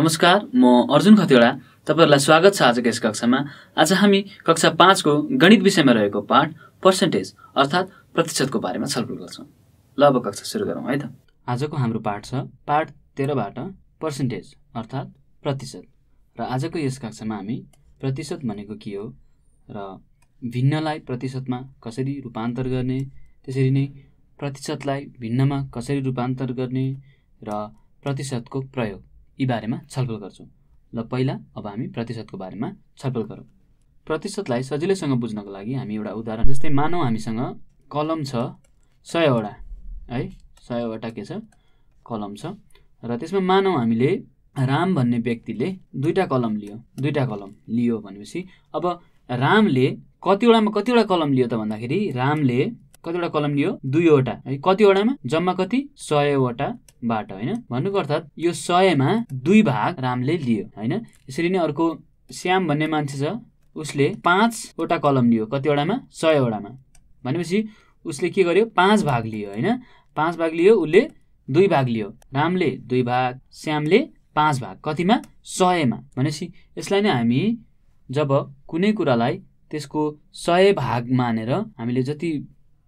नमस्कार म अर्जुन खतिवडा तपाईँहरूलाई स्वागत छ आजको यस कक्षामा आज हामी कक्षा पाँचको गणित विषयमा रहेको पाठ पर्सेन्टेज अर्थात् प्रतिशतको बारेमा छलफल गर्छौँ ल अब कक्षा सुरु गरौँ है त आजको हाम्रो पाठ छ पाठ तेह्रबाट पर्सेन्टेज अर्थात् प्रतिशत र आजको यस कक्षामा हामी प्रतिशत भनेको के हो र भिन्नलाई प्रतिशतमा कसरी रूपान्तर गर्ने त्यसरी नै प्रतिशतलाई भिन्नमा कसरी रूपान्तर गर्ने र प्रतिशतको प्रयोग यी बारेमा छलफल गर्छौँ ल पहिला अब हामी प्रतिशतको बारेमा छलफल गरौँ प्रतिशतलाई सजिलैसँग बुझ्नको लागि हामी एउटा उदाहरण जस्तै मानौँ हामीसँग कलम छ सयवटा है सयवटा के छ कलम छ र त्यसमा मानौँ हामीले राम भन्ने व्यक्तिले दुईवटा कलम लियो दुईवटा कलम लियो भनेपछि अब रामले कतिवटामा कतिवटा कलम लियो त भन्दाखेरि रामले कतिवटा कलम लियो दुईवटा है कतिवटामा जम्मा कति सयवटाबाट होइन भन्नुको अर्थात् यो सयमा दुई भाग रामले लियो होइन यसरी नै अर्को श्याम भन्ने मान्छे छ उसले पाँचवटा कलम लियो कतिवटामा सयवटामा भनेपछि उसले के गर्यो पाँच भाग लियो होइन पाँच भाग लियो उसले दुई भाग लियो रामले दुई भाग श्यामले पाँच भाग कतिमा सयमा भनेपछि यसलाई नै हामी जब कुनै कुरालाई त्यसको सय भाग मानेर हामीले जति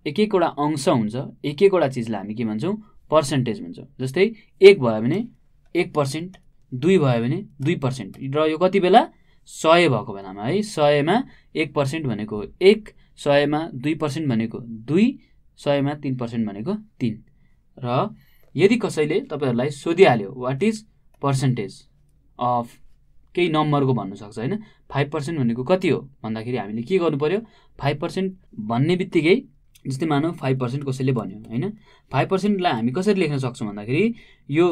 एक एकवटा अंश हुन्छ एक एकवटा चिजलाई हामी के भन्छौँ पर्सेन्टेज भन्छौँ जस्तै एक भयो भने एक पर्सेन्ट दुई भयो भने दुई पर्सेन्ट र यो कति बेला सय भएको बेलामा है सयमा एक पर्सेन्ट भनेको एक सयमा दुई पर्सेन्ट भनेको दुई सयमा तिन पर्सेन्ट भनेको तिन र यदि कसैले तपाईँहरूलाई सोधिहाल्यो वाट इज पर्सेन्टेज अफ केही नम्बरको भन्नुसक्छ होइन फाइभ पर्सेन्ट भनेको कति हो भन्दाखेरि हामीले के गर्नु पऱ्यो फाइभ पर्सेन्ट भन्ने बित्तिकै जस्तै मानौँ फाइभ पर्सेन्ट कसैले भन्यो होइन फाइभ पर्सेन्टलाई हामी कसरी लेख्न सक्छौँ भन्दाखेरि यो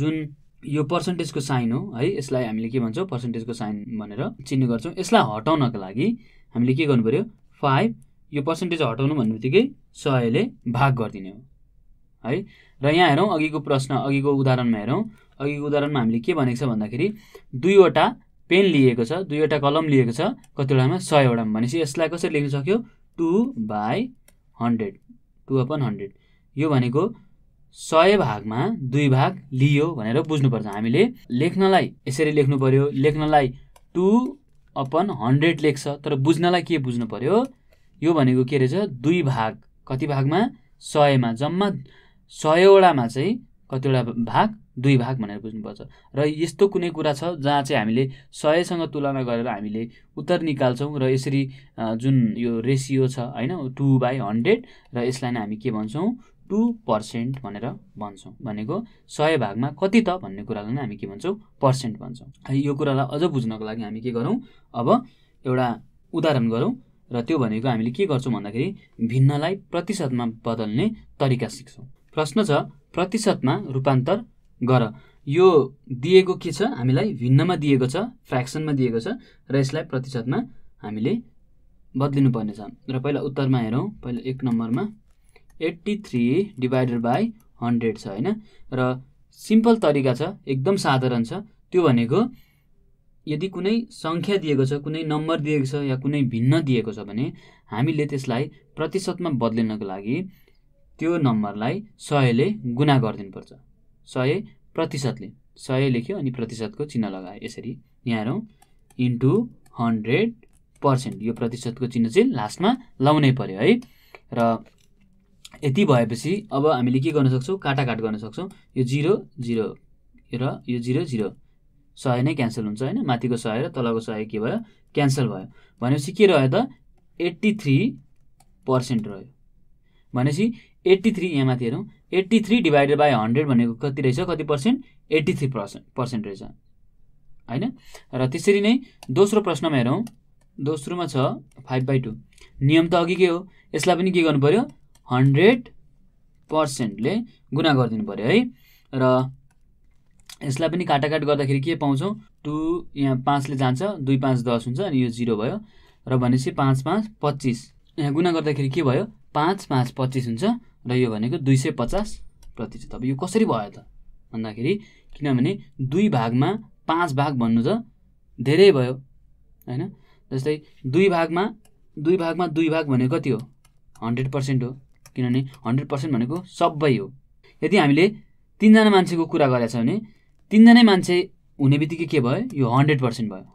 जुन यो पर्सेन्टेजको साइन हो है यसलाई हामीले के भन्छौँ पर्सेन्टेजको साइन भनेर चिन्ने गर्छौँ यसलाई हटाउनको लागि हामीले के गर्नु पऱ्यो फाइभ यो पर्सेन्टेज हटाउनु भन्ने बित्तिकै सयले भाग गरिदिने हो है र यहाँ हेरौँ अघिको प्रश्न अघिको उदाहरणमा हेरौँ अघिको उदाहरणमा हामीले के भनेको छ भन्दाखेरि दुईवटा पेन लिएको छ दुईवटा कलम लिएको छ कतिवटामा सयवटामा भनेपछि यसलाई कसरी लेख्न सक्यो two by hundred two upon hundred यो भनेको सय भागमा दुई भाग लियो भनेर बुझ्नुपर्छ हामीले लेख्नलाई यसरी लेख्नु पऱ्यो लेख्नलाई टु अपन हन्ड्रेड लेख्छ तर बुझ्नलाई के बुझ्नु पऱ्यो यो भनेको के रहेछ दुई भाग कति भागमा सयमा जम्मा सयवटामा चाहिँ कतिवटा भाग दुई भाग भनेर बुझ्नुपर्छ र यस्तो कुनै कुरा छ जहाँ चाहिँ हामीले सयसँग तुलना गरेर हामीले उत्तर निकाल्छौँ र यसरी जुन यो रेसियो छ होइन टु बाई हन्ड्रेड र यसलाई नै हामी के भन्छौँ टु पर्सेन्ट भनेर भन्छौँ भनेको सय भागमा कति त भन्ने कुरालाई नै हामी के भन्छौँ पर्सेन्ट भन्छौँ है यो कुरालाई अझ बुझ्नको लागि हामी के गरौँ अब एउटा उदाहरण गरौँ र त्यो भनेको हामीले के गर्छौँ भन्दाखेरि भिन्नलाई प्रतिशतमा बदल्ने तरिका सिक्छौँ प्रश्न छ प्रतिशतमा रूपान्तर गर यो दिएको के छ हामीलाई भिन्नमा दिएको छ फ्रेक्सनमा दिएको छ र यसलाई प्रतिशतमा हामीले बदलिनुपर्ने छ र पहिला उत्तरमा हेरौँ पहिला एक नम्बरमा eighty three divided by hundred छ होइन र सिम्पल तरिका छ एकदम साधारण छ त्यो भनेको यदि कुनै सङ्ख्या दिएको छ कुनै नम्बर दिएको छ या कुनै भिन्न दिएको छ भने हामीले त्यसलाई प्रतिशतमा बदलिनको लागि त्यो नम्बरलाई सयले गुना गरिदिनुपर्छ सय प्रतिशतले सय लेख्यो अनि प्रतिशतको चिन्ह लगायो यसरी यहाँ हेरौँ इन्टु हन्ड्रेड पर्सेन्ट यो प्रतिशतको चिन्ह चाहिँ लास्टमा लाउनै पर्यो है र यति भएपछि अब हामीले के गर्न सक्छौँ काटाकाट गर्न सक्छौँ यो जिरो जिरो र यो जिरो जिरो सय नै क्यान्सल हुन्छ होइन माथिको सय र तलको सय के भयो क्यान्सल भयो भनेपछि के रह्यो त एट्टी थ्री पर्सेन्ट रह्यो भनेपछि एट्टी थ्री यहाँमाथि हेरौँ eighty three divided by hundred भनेको कति रहेछ कति percent eighty three percent percent रहेछ होइन र त्यसरी नै दोस्रो प्रश्नमा हेरौँ दोस्रोमा छ फाइभ बाई टू नियम त अघि के हो यसलाई पनि के गर्नु पऱ्यो हन्ड्रेड पर्सेन्टले गुणा गरिदिनु पऱ्यो है र यसलाई पनि काटाकाट गर्दाखेरि के पाउँछौँ टु यहाँ पाँचले जान्छ दुई पाँच दस हुन्छ अनि यो जिरो भयो र भनेपछि पाँच पाँच पच्चिस यहाँ गुणा गर्दाखेरि के भयो पाँच पाँच पच्चिस हुन्छ र यो भनेको दुई सय पचास प्रतिशत अब यो कसरी भयो त भन्दाखेरि किनभने दुई भागमा पाँच भाग भन्नु त धेरै भयो होइन जस्तै दुई भागमा दुई भागमा दुई भाग भनेको कति हो हन्ड्रेड पर्सेन्ट हो किनभने हन्ड्रेड पर्सेन्ट भनेको सबै हो यदि हामीले तिनजना मान्छेको कुरा गरेका गरेछ भने तिनजनै मान्छे हुने बित्तिकै के भयो यो हन्ड्रेड पर्सेन्ट भयो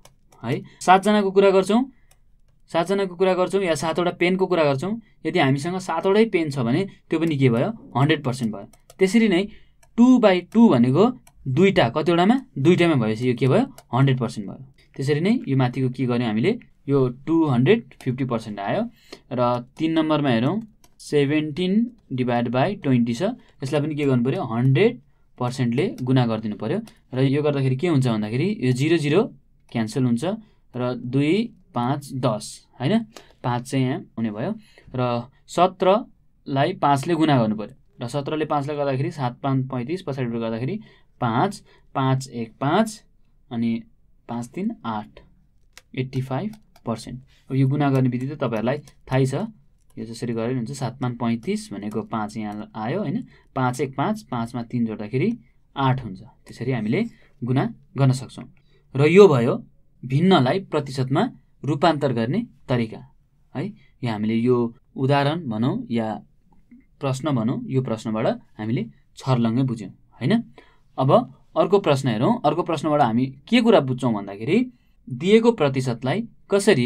है सातजनाको कुरा गर्छौँ सातजनाको कुरा गर्छौँ या सातवटा पेनको कुरा गर्छौँ यदि हामीसँग सातवटै पेन छ भने त्यो पनि के भयो हन्ड्रेड पर्सेन्ट भयो त्यसरी नै टु बाई टू भनेको दुईवटा कतिवटामा दुईवटामा भएपछि यो के भयो हन्ड्रेड पर्सेन्ट भयो त्यसरी नै यो माथिको के गर्यौँ हामीले यो टु हन्ड्रेड फिफ्टी पर्सेन्ट आयो र तिन नम्बरमा हेरौँ सेभेन्टिन डिभाइड बाई ट्वेन्टी छ यसलाई पनि के गर्नु पऱ्यो हन्ड्रेड पर्सेन्टले गुणा गरिदिनु पऱ्यो र यो गर्दाखेरि के हुन्छ भन्दाखेरि यो जिरो जिरो क्यान्सल हुन्छ र दुई पाँच दस होइन पाँच चाहिँ यहाँ हुने भयो र सत्रलाई पाँचले गुना गर्नु पऱ्यो र सत्रले पाँचले गर्दाखेरि सात पाँच पैँतिस पछाडिबाट गर्दाखेरि पाँच पाँच एक पाँच अनि पाँच तिन आठ एट्टी फाइभ पर्सेन्ट अब यो गुना गर्ने त तपाईँहरूलाई थाहै छ यो जसरी गरेर हुन्छ पाँच पैँतिस भनेको पाँच यहाँ आयो होइन पाँच एक पाँच पाँचमा तिन जोड्दाखेरि आठ हुन्छ त्यसरी हामीले गुना गर्न सक्छौँ र यो भयो भिन्नलाई प्रतिशतमा रूपान्तर गर्ने तरिका है यहाँ हामीले यो उदाहरण भनौँ या प्रश्न भनौँ यो प्रश्नबाट हामीले छर्लङ्गै बुझ्यौँ होइन अब अर्को प्रश्न हेरौँ अर्को प्रश्नबाट हामी के कुरा बुझ्छौँ भन्दाखेरि दिएको प्रतिशतलाई कसरी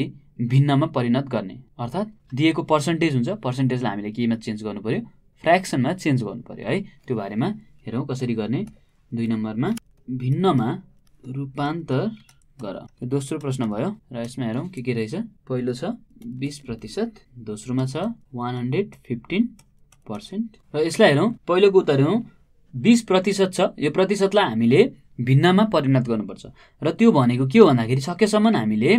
भिन्नमा परिणत गर्ने अर्थात् दिएको पर्सेन्टेज हुन्छ पर्सेन्टेजलाई हामीले केमा चेन्ज गर्नु पऱ्यो फ्रेक्सनमा चेन्ज गर्नु पऱ्यो है त्यो बारेमा हेरौँ कसरी गर्ने दुई नम्बरमा भिन्नमा रूपान्तर गर दोस्रो प्रश्न भयो र यसमा हेरौँ के के रहेछ पहिलो छ बिस प्रतिशत दोस्रोमा छ वान हन्ड्रेड फिफ्टिन पर्सेन्ट र यसलाई हेरौँ पहिलोको उत्तर हेरौँ बिस प्रतिशत छ यो प्रतिशतलाई हामीले भिन्नमा परिणत गर्नुपर्छ र त्यो भनेको के हो भन्दाखेरि सकेसम्म हामीले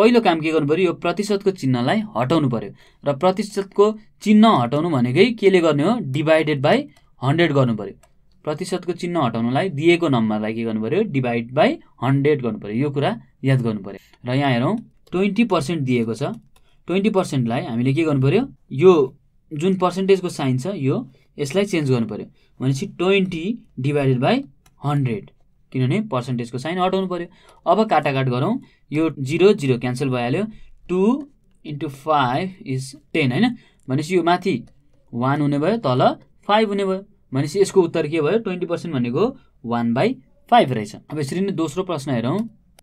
पहिलो काम के गर्नु पऱ्यो यो प्रतिशतको चिह्नलाई हटाउनु पऱ्यो र प्रतिशतको चिह्न हटाउनु भनेकै केले गर्ने हो डिभाइडेड बाई हन्ड्रेड गर्नु पऱ्यो प्रतिशतको चिन्ह हटाउनलाई दिएको नम्बरलाई के गर्नु पऱ्यो डिभाइड बाई हन्ड्रेड गर्नु पऱ्यो यो कुरा याद गर्नु पऱ्यो र यहाँ हेरौँ ट्वेन्टी पर्सेन्ट दिएको छ ट्वेन्टी पर्सेन्टलाई हामीले के गर्नु पऱ्यो यो जुन पर्सेन्टेजको साइन छ यो यसलाई चेन्ज गर्नु पऱ्यो भनेपछि ट्वेन्टी डिभाइडेड बाई हन्ड्रेड किनभने पर्सेन्टेजको साइन हटाउनु पऱ्यो अब काटाकाट गरौँ यो जिरो जिरो क्यान्सल भइहाल्यो two into five is ten होइन भनेपछि यो माथि वान हुने भयो तल फाइभ हुने भयो भनेपछि यसको उत्तर के भयो ट्वेन्टी पर्सेन्ट भनेको वान बाई फाइभ रहेछ अब यसरी नै दोस्रो प्रश्न हेरौँ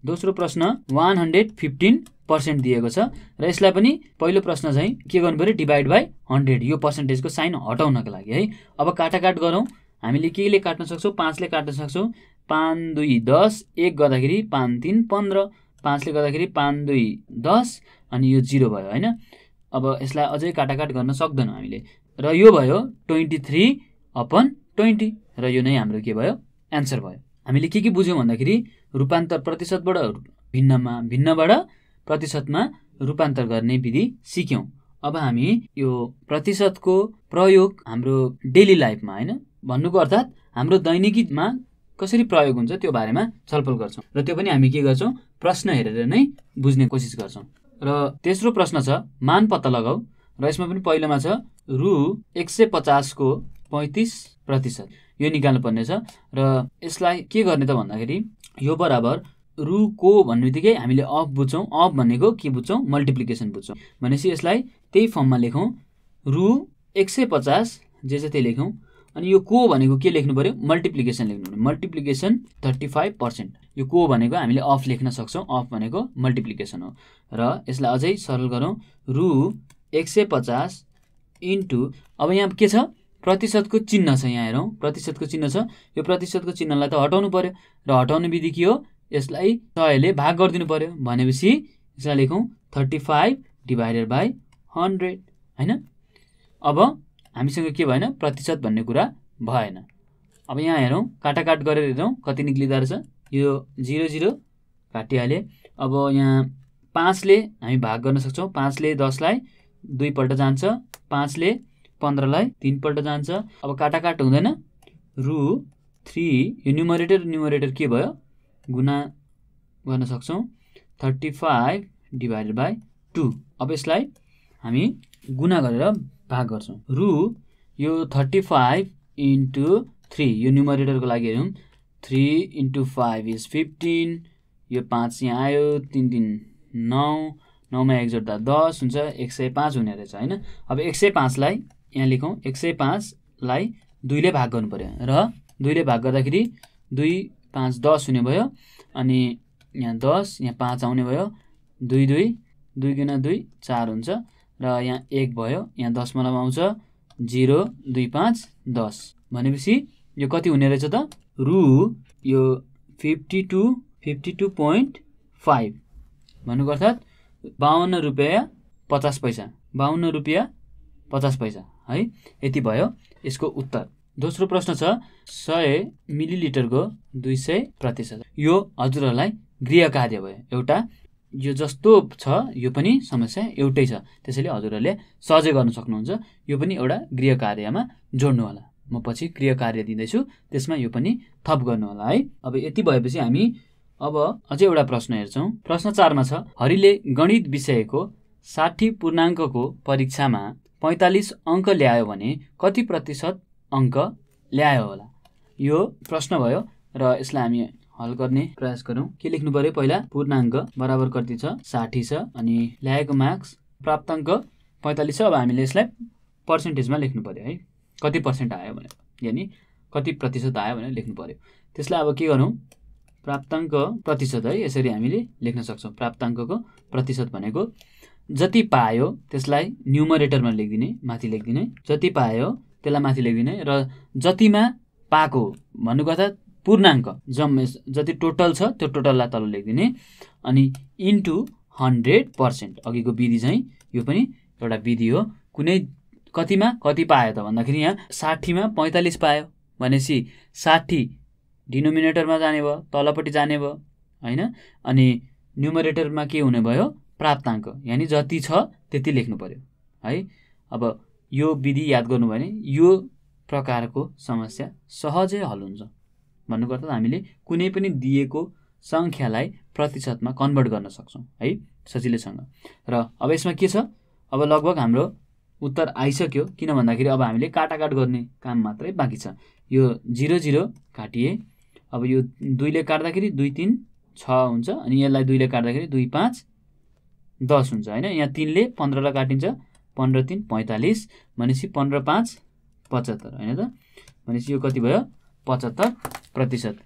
दोस्रो प्रश्न वान हन्ड्रेड फिफ्टिन पर्सेन्ट दिएको छ र यसलाई पनि पहिलो प्रश्न चाहिँ के गर्नु पऱ्यो डिभाइड बाई हन्ड्रेड यो पर्सेन्टेजको साइन हटाउनको लागि है अब काटाकाट गरौँ हामीले केले काट्न सक्छौँ पाँचले काट्न सक्छौँ पाँच दुई दस एक गर्दाखेरि पाँच तिन पन्ध्र पाँचले गर्दाखेरि पाँच दुई दस अनि यो जिरो भयो होइन अब यसलाई अझै काटाकाट गर्न सक्दैनौँ हामीले र यो भयो ट्वेन्टी थ्री अपन ट्वेन्टी र यो नै हाम्रो के भयो एन्सर भयो हामीले के के बुझ्यौँ भन्दाखेरि रूपान्तर प्रतिशतबाट भिन्नमा भिन्नबाट प्रतिशतमा रूपान्तर गर्ने विधि सिक्यौँ अब हामी यो प्रतिशतको प्रयोग हाम्रो डेली लाइफमा होइन भन्नुको अर्थात् हाम्रो दैनिकीमा कसरी प्रयोग हुन्छ त्यो बारेमा छलफल गर्छौँ र त्यो पनि हामी के गर्छौँ प्रश्न हेरेर नै बुझ्ने कोसिस गर्छौँ र तेस्रो प्रश्न छ मान पत्ता लगाऊ र यसमा पनि पहिलोमा छ रु एक सय पचासको पैँतिस प्रतिशत यो निकाल्नुपर्नेछ र यसलाई के गर्ने त भन्दाखेरि यो बराबर रु को भन्ने बित्तिकै हामीले अफ बुझ्छौँ अफ भनेको के बुझ्छौँ मल्टिप्लिकेसन बुझ्छौँ भनेपछि यसलाई त्यही फर्ममा लेखौँ रु एक सय पचास जे छ त्यही लेखौँ अनि यो को भनेको के लेख्नु पऱ्यो मल्टिप्लिकेसन लेख्नु पऱ्यो मल्टिप्लिकेसन थर्टी फाइभ पर्सेन्ट यो को भनेको हामीले अफ लेख्न सक्छौँ अफ भनेको मल्टिप्लिकेसन हो र यसलाई अझै सरल गरौँ रु एक सय पचास इन्टु अब यहाँ के छ प्रतिशतको चिन्ह छ यहाँ हेरौँ प्रतिशतको चिन्ह छ यो प्रतिशतको चिन्हलाई त हटाउनु पर्यो र हटाउने विधि के हो यसलाई सयले भाग गरिदिनु पर्यो भनेपछि यसलाई लेखौँ thirty five divided by hundred होइन अब हामीसँग के भएन प्रतिशत भन्ने कुरा भएन अब यहाँ हेरौँ काटाकाट गरेर हेरौँ कति निक्लिँदो रहेछ यो जिरो जिरो काटिहालेँ अब यहाँ पाँचले हामी भाग गर्न सक्छौँ पाँचले दसलाई दुईपल्ट जान्छ पाँचले पन्ध्रलाई तिनपल्ट जान्छ अब काटाकाट हुँदैन रु थ्री यो न्युमरेटर न्युमरेटर के भयो गुना गर्न सक्छौँ thirty five divided by two अब यसलाई हामी गुना गरेर भाग गर्छौँ रु यो थर्टी फाइभ इन्टु थ्री यो न्युमरेटरको लागि हेरौँ three into five is fifteen यो पाँच यहाँ आयो तिन तिन नौ नौमा एक जोड्दा दस हुन्छ एक सय पाँच हुने रहेछ होइन अब एक सय पाँचलाई यहाँ लेखौँ एक सय पाँचलाई दुईले भाग गर्नु पऱ्यो र दुईले भाग गर्दाखेरि दुई पाँच दस हुने भयो अनि यहाँ दस यहाँ पाँच आउने भयो दुई दुई दुई गुणा दुई चार हुन्छ र यहाँ एक भयो यहाँ दसमलमा आउँछ जिरो दुई पाँच दस भनेपछि यो कति हुने रहेछ त रु यो fifty two fifty two point five भन्नुको अर्थात् बाहन्न रुपियाँ पचास पैसा बाहन्न रुपियाँ पचास पैसा है यति भयो यसको उत्तर दोस्रो प्रश्न छ सय मिलिलिटरको दुई सय प्रतिशत यो हजुरहरूलाई गृह कार्य भयो एउटा यो जस्तो छ यो पनि समस्या एउटै छ त्यसैले हजुरहरूले सहजै गर्न सक्नुहुन्छ यो पनि एउटा गृह कार्यमा जोड्नु होला म पछि गृह कार्य दिँदैछु त्यसमा यो पनि थप गर्नु होला है अब यति भएपछि हामी अब अझै एउटा प्रश्न हेर्छौँ प्रश्न चारमा छ हरिले गणित विषयको साठी पूर्णाङ्कको परीक्षामा पैँतालिस अङ्क ल्यायो भने कति प्रतिशत अङ्क ल्यायो होला यो प्रश्न भयो र यसलाई हामी हल गर्ने प्रयास गरौँ के लेख्नु पऱ्यो पहिला पूर्णाङ्क बराबर कति छ साठी छ अनि ल्याएको मार्क्स प्राप्त अङ्क पैँतालिस छ अब हामीले यसलाई पर्सेन्टेजमा लेख्नु पऱ्यो है कति पर्सेन्ट आयो भनेर यानि कति प्रतिशत आयो भनेर लेख्नु पऱ्यो त्यसलाई अब के गरौँ प्राप्ताङ्क प्रतिशत है यसरी हामीले लेख्न सक्छौँ प्राप्ताङ्कको प्रतिशत भनेको जति पायो त्यसलाई न्युमरेटरमा लेखिदिने माथि लेखिदिने जति पायो त्यसलाई माथि लेखिदिने र जतिमा पाएको भन्नुको अर्थ पूर्णाङ्क जम्मे जति टोटल छ त्यो टोटललाई तल लेखिदिने अनि इन्टु हन्ड्रेड पर्सेन्ट अघिको विधि चाहिँ यो पनि एउटा विधि हो कुनै कतिमा कति पायो त भन्दाखेरि यहाँ साठीमा पैँतालिस पायो भनेपछि साठी डिनोमिनेटरमा जाने भयो तलपट्टि जाने भयो होइन अनि न्युमरेटरमा के हुने भयो प्राप्ताङ्क यानि जति छ त्यति लेख्नु पऱ्यो है अब यो विधि याद गर्नु भने यो प्रकारको समस्या सहजै हल हुन्छ भन्नुको अर्थ हामीले कुनै पनि दिएको सङ्ख्यालाई प्रतिशतमा कन्भर्ट गर्न सक्छौँ है सजिलैसँग र अब यसमा के छ अब लगभग हाम्रो उत्तर आइसक्यो किन भन्दाखेरि अब हामीले काटाकाट गर्ने काम मात्रै बाँकी छ यो जिरो जिरो काटिए अब यो दुईले काट्दाखेरि दुई तिन छ हुन्छ अनि यसलाई दुईले काट्दाखेरि दुई पाँच दस हुन्छ होइन यहाँ तिनले पन्ध्रलाई काटिन्छ पन्ध्र तिन पैँतालिस भनेपछि पन्ध्र पाँच पचहत्तर होइन त भनेपछि यो कति भयो पचहत्तर प्रतिशत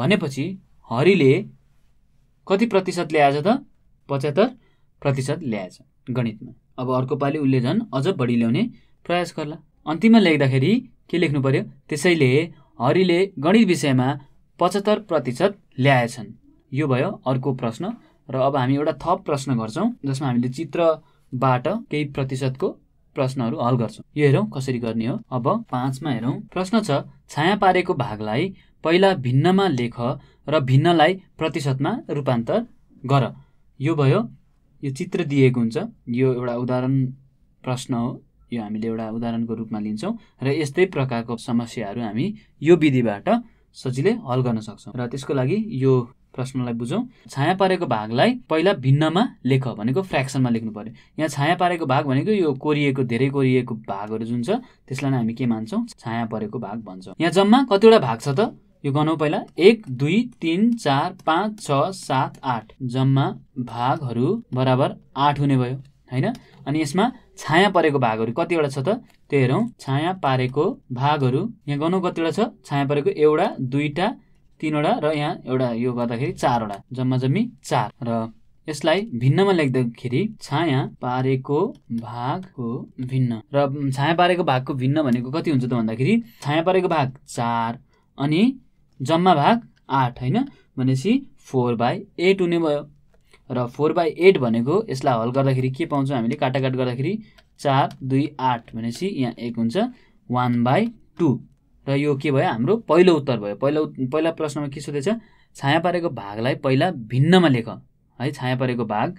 भनेपछि हरिले कति प्रतिशत ल्याएछ त पचहत्तर प्रतिशत ल्याएछ गणितमा अब अर्को पालि उसले झन् अझ बढी ल्याउने प्रयास गर्ला अन्तिममा लेख्दाखेरि के लेख्नु पर्यो त्यसैले हरिले गणित विषयमा पचहत्तर प्रतिशत ल्याएछन् यो भयो अर्को प्रश्न र अब हामी एउटा थप प्रश्न गर्छौँ जसमा हामीले चित्रबाट केही प्रतिशतको प्रश्नहरू हल गर्छौँ यो हेरौँ कसरी गर्ने हो अब पाँचमा हेरौँ प्रश्न छ छाया पारेको भागलाई पहिला भिन्नमा लेख र भिन्नलाई प्रतिशतमा रूपान्तर गर यो भयो यो चित्र दिएको हुन्छ यो एउटा उदाहरण प्रश्न हो यो हामीले एउटा उदाहरणको रूपमा लिन्छौँ र यस्तै प्रकारको समस्याहरू हामी यो विधिबाट सजिलै हल गर्न सक्छौँ र त्यसको लागि यो प्रश्नलाई बुझौँ छाया पारेको भागलाई पहिला भिन्नमा लेख भनेको फ्रेक्सनमा लेख्नु पऱ्यो यहाँ छाया पारेको भाग भनेको यो कोरिएको धेरै कोरिएको भागहरू जुन छ त्यसलाई नै हामी के मान्छौँ छाया परेको भाग भन्छौँ यहाँ जम्मा कतिवटा भाग छ त यो गनौँ पहिला एक दुई तिन चार पाँच छ सात आठ जम्मा भागहरू बराबर आठ हुने भयो होइन अनि यसमा छाया परेको भागहरू कतिवटा छ त त्यो हेरौँ छाया पारेको भागहरू यहाँ गनौँ कतिवटा छ छाया परेको एउटा दुईवटा तिनवटा र यहाँ एउटा यो गर्दाखेरि चारवटा जम्मा जम्मी चार र यसलाई भिन्नमा लेख्दाखेरि छाया पारेको भागको भिन्न र छाया पारेको भागको भिन्न भनेको कति हुन्छ त भन्दाखेरि छाया पारेको भाग चार अनि जम्मा भाग आठ होइन भनेपछि फोर बाई एट हुने भयो र फोर बाई एट भनेको यसलाई हल गर्दाखेरि के पाउँछौँ हामीले काटाकाट गर्दाखेरि चार दुई आठ भनेपछि यहाँ एक हुन्छ वान बाई टू र यो के भयो हाम्रो पहिलो उत्तर भयो पहिलो पहिला प्रश्नमा के सोधेछ छाया पारेको भागलाई पहिला भिन्नमा लेख है छाया पारेको भाग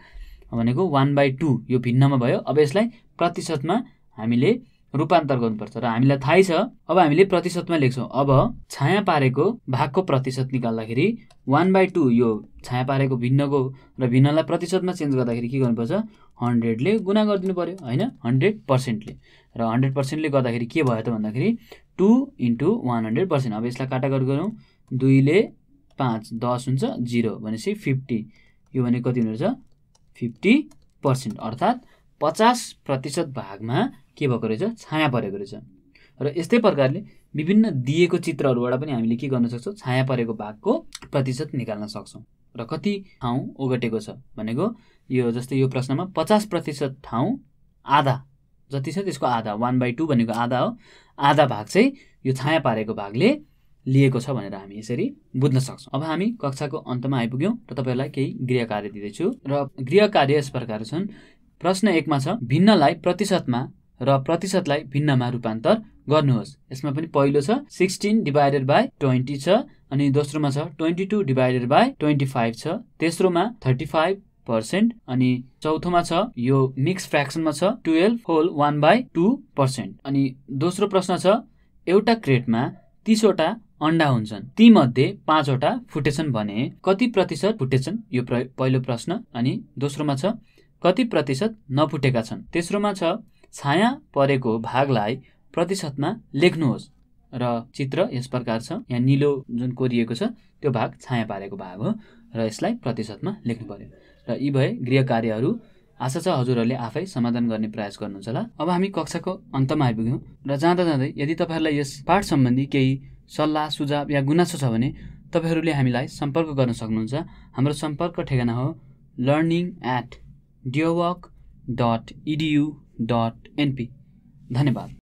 भनेको वान बाई टू यो भिन्नमा भयो अब यसलाई प्रतिशतमा हामीले रूपान्तर गर्नुपर्छ र हामीलाई थाहै छ अब हामीले प्रतिशतमा लेख्छौँ अब छाया पारेको भागको प्रतिशत निकाल्दाखेरि वान बाई टू यो छाया पारेको भिन्नको र भिन्नलाई प्रतिशतमा चेन्ज गर्दाखेरि के गर्नुपर्छ हन्ड्रेडले गुना गरिदिनु पऱ्यो होइन हन्ड्रेड पर्सेन्टले र हन्ड्रेड पर्सेन्टले गर्दाखेरि के भयो त भन्दाखेरि two into one hundred percent अब यसलाई काटाकाट गरौँ दुईले पाँच दस हुन्छ जिरो भनेपछि फिफ्टी यो भने कति हुँदो रहेछ फिफ्टी पर्सेन्ट अर्थात् पचास प्रतिशत भागमा के भएको रहेछ छाया परेको रहेछ र यस्तै प्रकारले विभिन्न दिएको चित्रहरूबाट पनि हामीले के गर्न सक्छौँ छाया परेको भागको प्रतिशत निकाल्न सक्छौँ र कति ठाउँ ओगटेको छ भनेको यो जस्तै यो प्रश्नमा पचास प्रतिशत ठाउँ आधा जति छ त्यसको आधा वान बाई टू भनेको आधा हो आधा भाग चाहिँ यो छाया पारेको भागले लिएको छ भनेर हामी यसरी बुझ्न सक्छौँ अब हामी कक्षाको अन्तमा आइपुग्यौँ र तपाईँहरूलाई केही गृह कार्य दिँदैछु र गृह कार्य यस प्रकार छन् प्रश्न एकमा छ भिन्नलाई प्रतिशतमा र प्रतिशतलाई भिन्नमा रूपान्तर गर्नुहोस् यसमा पनि पहिलो छ सिक्सटिन डिभाइडेड बाई ट्वेन्टी छ अनि दोस्रोमा छ twenty two divided by twenty five छ तेस्रोमा थर्टी फाइभ पर्सेन्ट अनि चौथोमा छ यो मिक्स फ्रेक्सनमा छ twelve whole one by two percent अनि दोस्रो प्रश्न छ एउटा क्रेटमा तिसवटा अन्डा हुन्छन् ती मध्ये पाँचवटा फुटेछन् भने कति प्रतिशत फुटेछन् यो पहिलो प्रश्न अनि दोस्रोमा छ कति प्रतिशत नफुटेका छन् तेस्रोमा छ छाया परेको भागलाई प्रतिशतमा लेख्नुहोस् र चित्र यस प्रकार छ यहाँ निलो जुन कोरिएको छ त्यो भाग छाया पारेको भाग हो र यसलाई प्रतिशतमा लेख्नु पर्यो र यी भए गृह कार्यहरू आशा छ हजुरहरूले आफै समाधान गर्ने प्रयास गर्नुहुन्छ होला अब हामी कक्षाको अन्तमा आइपुग्यौँ र जाँदा जाँदै यदि तपाईँहरूलाई यस पाठ सम्बन्धी केही सल्लाह सुझाव या गुनासो छ भने तपाईँहरूले हामीलाई सम्पर्क गर्न सक्नुहुन्छ हाम्रो सम्पर्क ठेगाना हो लर्निङ एट डियोवक डट इडियु डट एनपी धन्यवाद